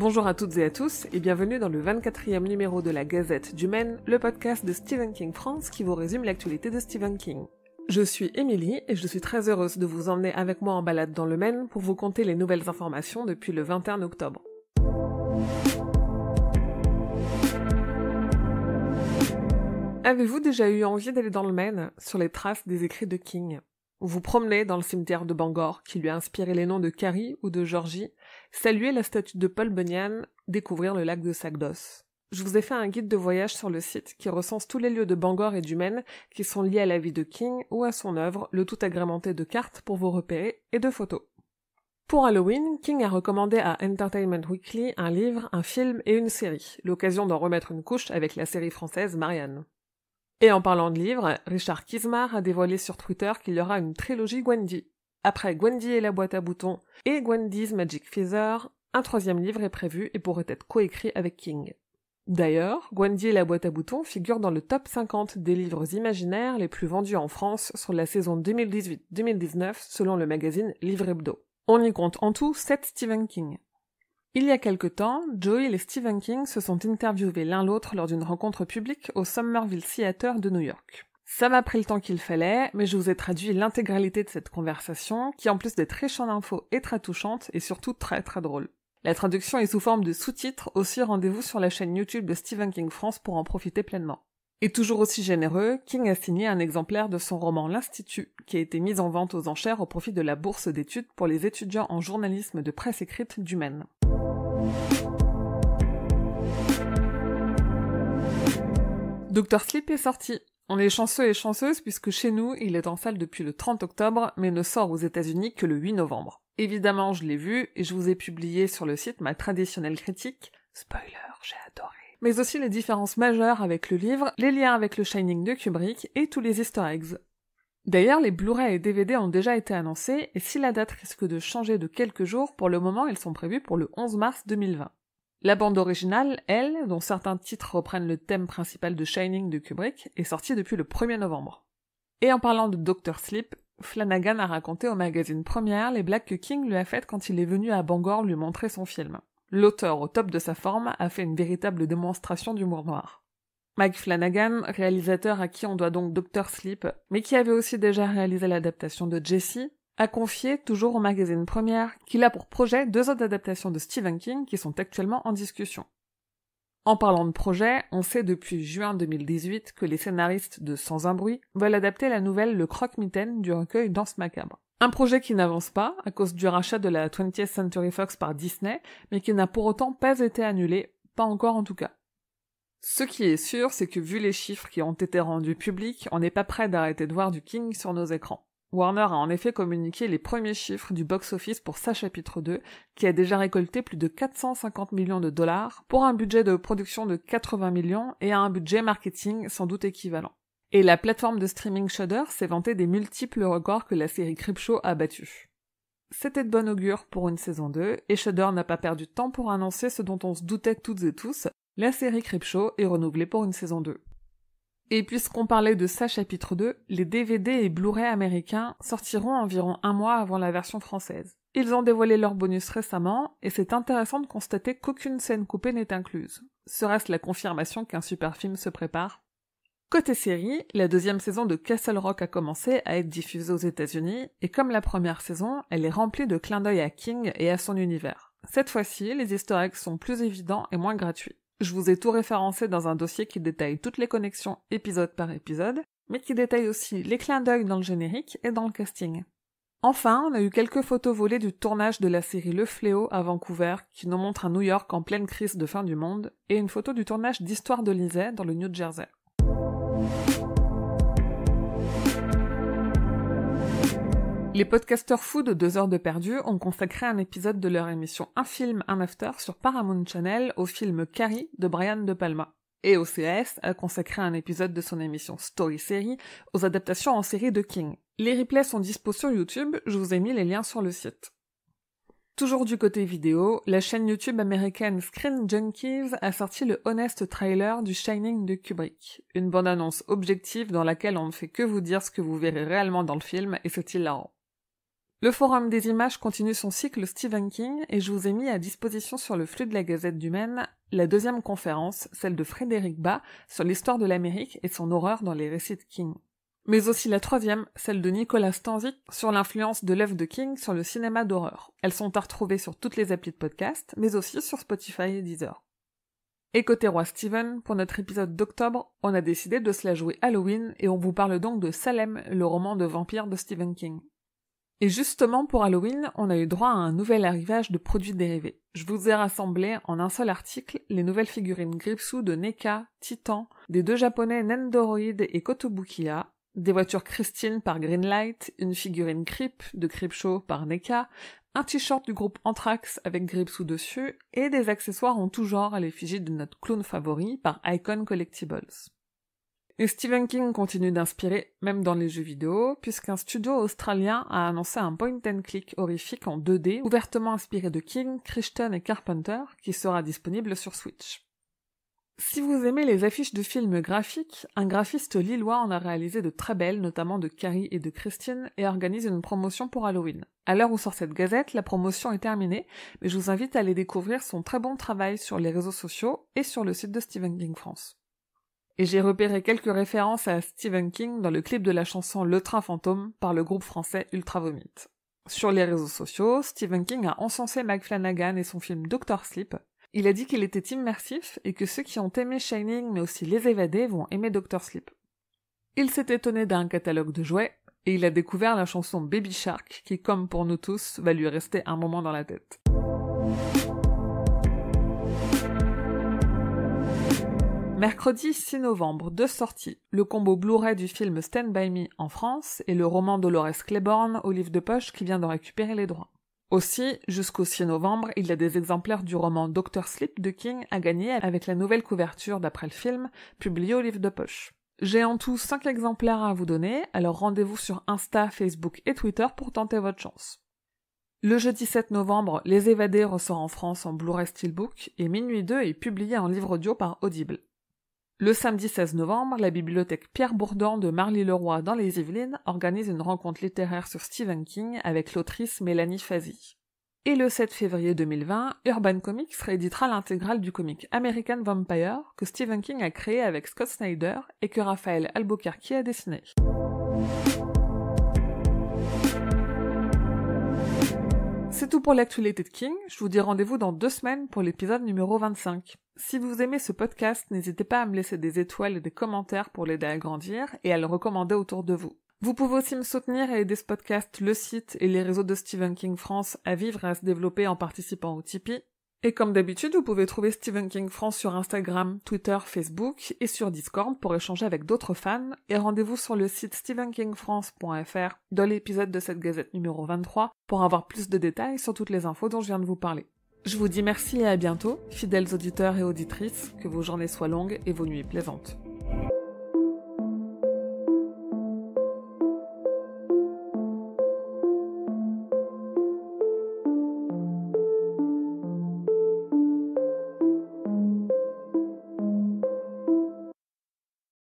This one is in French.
Bonjour à toutes et à tous et bienvenue dans le 24e numéro de la Gazette du Maine, le podcast de Stephen King France qui vous résume l'actualité de Stephen King. Je suis Émilie et je suis très heureuse de vous emmener avec moi en balade dans le Maine pour vous conter les nouvelles informations depuis le 21 octobre. Avez-vous déjà eu envie d'aller dans le Maine sur les traces des écrits de King vous promenez dans le cimetière de Bangor, qui lui a inspiré les noms de Carrie ou de Georgie, saluer la statue de Paul Bunyan, découvrir le lac de Sagdos. Je vous ai fait un guide de voyage sur le site qui recense tous les lieux de Bangor et du Maine qui sont liés à la vie de King ou à son œuvre, le tout agrémenté de cartes pour vous repérer et de photos. Pour Halloween, King a recommandé à Entertainment Weekly un livre, un film et une série, l'occasion d'en remettre une couche avec la série française Marianne. Et en parlant de livres, Richard Kismar a dévoilé sur Twitter qu'il y aura une trilogie Gwendy. Après Gwendy et la boîte à boutons et Gwendy's Magic Feather, un troisième livre est prévu et pourrait être coécrit avec King. D'ailleurs, Gwendy et la boîte à boutons figure dans le top 50 des livres imaginaires les plus vendus en France sur la saison 2018-2019 selon le magazine Livre Hebdo. On y compte en tout 7 Stephen King. Il y a quelque temps, Joel et Stephen King se sont interviewés l'un l'autre lors d'une rencontre publique au Somerville Theater de New York. Ça m'a pris le temps qu'il fallait, mais je vous ai traduit l'intégralité de cette conversation, qui en plus d'être riche d'infos est très touchante et surtout très très drôle. La traduction est sous forme de sous-titres, aussi rendez-vous sur la chaîne YouTube de Stephen King France pour en profiter pleinement. Et toujours aussi généreux, King a signé un exemplaire de son roman L'Institut, qui a été mis en vente aux enchères au profit de la bourse d'études pour les étudiants en journalisme de presse écrite du Maine. Dr Sleep est sorti. On est chanceux et chanceuses puisque chez nous, il est en salle depuis le 30 octobre, mais ne sort aux États-Unis que le 8 novembre. Évidemment, je l'ai vu et je vous ai publié sur le site ma traditionnelle critique. Spoiler, j'ai adoré. Mais aussi les différences majeures avec le livre, les liens avec le Shining de Kubrick et tous les easter eggs. D'ailleurs, les Blu-ray et DVD ont déjà été annoncés, et si la date risque de changer de quelques jours, pour le moment ils sont prévus pour le 11 mars 2020. La bande originale, elle, dont certains titres reprennent le thème principal de Shining de Kubrick, est sortie depuis le 1er novembre. Et en parlant de Dr. Sleep, Flanagan a raconté au magazine Première les blagues que King lui a faites quand il est venu à Bangor lui montrer son film. L'auteur, au top de sa forme, a fait une véritable démonstration d'humour noir. Mike Flanagan, réalisateur à qui on doit donc Doctor Sleep, mais qui avait aussi déjà réalisé l'adaptation de Jesse, a confié, toujours au magazine Première, qu'il a pour projet deux autres adaptations de Stephen King qui sont actuellement en discussion. En parlant de projet, on sait depuis juin 2018 que les scénaristes de Sans un bruit veulent adapter la nouvelle Le Croque-Mitaine du recueil Danse Macabre. Un projet qui n'avance pas à cause du rachat de la 20th Century Fox par Disney, mais qui n'a pour autant pas été annulé, pas encore en tout cas. Ce qui est sûr, c'est que vu les chiffres qui ont été rendus publics, on n'est pas prêt d'arrêter de voir du King sur nos écrans. Warner a en effet communiqué les premiers chiffres du box-office pour sa chapitre 2, qui a déjà récolté plus de 450 millions de dollars, pour un budget de production de 80 millions et un budget marketing sans doute équivalent. Et la plateforme de streaming Shudder s'est vantée des multiples records que la série Creepshow a battus. C'était de bon augure pour une saison 2, et Shudder n'a pas perdu de temps pour annoncer ce dont on se doutait toutes et tous, la série Crip est renouvelée pour une saison 2. Et puisqu'on parlait de ça chapitre 2, les DVD et Blu-ray américains sortiront environ un mois avant la version française. Ils ont dévoilé leur bonus récemment, et c'est intéressant de constater qu'aucune scène coupée n'est incluse. Serait-ce la confirmation qu'un super film se prépare Côté série, la deuxième saison de Castle Rock a commencé à être diffusée aux États-Unis, et comme la première saison, elle est remplie de clins d'œil à King et à son univers. Cette fois-ci, les historiques sont plus évidents et moins gratuits. Je vous ai tout référencé dans un dossier qui détaille toutes les connexions épisode par épisode, mais qui détaille aussi les clins d'œil dans le générique et dans le casting. Enfin, on a eu quelques photos volées du tournage de la série Le Fléau à Vancouver, qui nous montre un New York en pleine crise de fin du monde, et une photo du tournage d'Histoire de l'Isée dans le New Jersey. Les podcasters fous de 2 heures de perdu ont consacré un épisode de leur émission Un film, un after sur Paramount Channel au film Carrie de Brian De Palma. Et OCS a consacré un épisode de son émission Story Série aux adaptations en série de King. Les replays sont dispo sur YouTube, je vous ai mis les liens sur le site. Toujours du côté vidéo, la chaîne YouTube américaine Screen Junkies a sorti le honest trailer du Shining de Kubrick, une bande-annonce objective dans laquelle on ne fait que vous dire ce que vous verrez réellement dans le film et c'est hilarant. Le Forum des images continue son cycle Stephen King et je vous ai mis à disposition sur le flux de la Gazette du Maine la deuxième conférence, celle de Frédéric Bas, sur l'histoire de l'Amérique et son horreur dans les récits de King. Mais aussi la troisième, celle de Nicolas Stanzik sur l'influence de l'œuvre de King sur le cinéma d'horreur. Elles sont à retrouver sur toutes les applis de podcast, mais aussi sur Spotify et Deezer. Et côté roi Stephen, pour notre épisode d'octobre, on a décidé de se la jouer Halloween et on vous parle donc de Salem, le roman de vampire de Stephen King. Et justement, pour Halloween, on a eu droit à un nouvel arrivage de produits dérivés. Je vous ai rassemblé en un seul article les nouvelles figurines Gripsou de Neka, Titan, des deux japonais Nendoroid et Kotobukiya, des voitures Christine par Greenlight, une figurine Creep de Creep Show par NECA, un t-shirt du groupe Anthrax avec Gripsou dessus, et des accessoires en tout genre à l'effigie de notre clown favori par Icon Collectibles. Et Stephen King continue d'inspirer, même dans les jeux vidéo, puisqu'un studio australien a annoncé un point-and-click horrifique en 2D, ouvertement inspiré de King, Christian et Carpenter, qui sera disponible sur Switch. Si vous aimez les affiches de films graphiques, un graphiste lillois en a réalisé de très belles, notamment de Carrie et de Christine, et organise une promotion pour Halloween. À l'heure où sort cette gazette, la promotion est terminée, mais je vous invite à aller découvrir son très bon travail sur les réseaux sociaux et sur le site de Stephen King France et j'ai repéré quelques références à Stephen King dans le clip de la chanson Le Train Fantôme par le groupe français Ultra Vomit. Sur les réseaux sociaux, Stephen King a encensé Mike Flanagan et son film Doctor Sleep. Il a dit qu'il était immersif et que ceux qui ont aimé Shining mais aussi Les Évadés vont aimer Doctor Sleep. Il s'est étonné d'un catalogue de jouets et il a découvert la chanson Baby Shark qui, comme pour nous tous, va lui rester un moment dans la tête. Mercredi 6 novembre, deux sorties, le combo Blu-ray du film Stand By Me en France et le roman Dolores Claiborne au livre de poche qui vient d'en récupérer les droits. Aussi, jusqu'au 6 novembre, il y a des exemplaires du roman Doctor Sleep de King à gagner avec la nouvelle couverture d'après le film, publié au livre de poche. J'ai en tout 5 exemplaires à vous donner, alors rendez-vous sur Insta, Facebook et Twitter pour tenter votre chance. Le jeudi 7 novembre, Les Évadés ressort en France en Blu-ray Steelbook et Minuit 2 est publié en livre audio par Audible. Le samedi 16 novembre, la bibliothèque Pierre Bourdon de Marly-le-Roi dans les Yvelines organise une rencontre littéraire sur Stephen King avec l'autrice Mélanie Fazi. Et le 7 février 2020, Urban Comics rééditera l'intégrale du comic American Vampire que Stephen King a créé avec Scott Snyder et que Raphaël Albuquerque a dessiné. C'est tout pour l'actualité de King. Je vous dis rendez-vous dans deux semaines pour l'épisode numéro 25. Si vous aimez ce podcast, n'hésitez pas à me laisser des étoiles et des commentaires pour l'aider à grandir et à le recommander autour de vous. Vous pouvez aussi me soutenir et aider ce podcast, le site et les réseaux de Stephen King France à vivre et à se développer en participant au Tipeee. Et comme d'habitude, vous pouvez trouver Stephen King France sur Instagram, Twitter, Facebook et sur Discord pour échanger avec d'autres fans. Et rendez-vous sur le site stephenkingfrance.fr dans l'épisode de cette gazette numéro 23 pour avoir plus de détails sur toutes les infos dont je viens de vous parler. Je vous dis merci et à bientôt, fidèles auditeurs et auditrices, que vos journées soient longues et vos nuits plaisantes.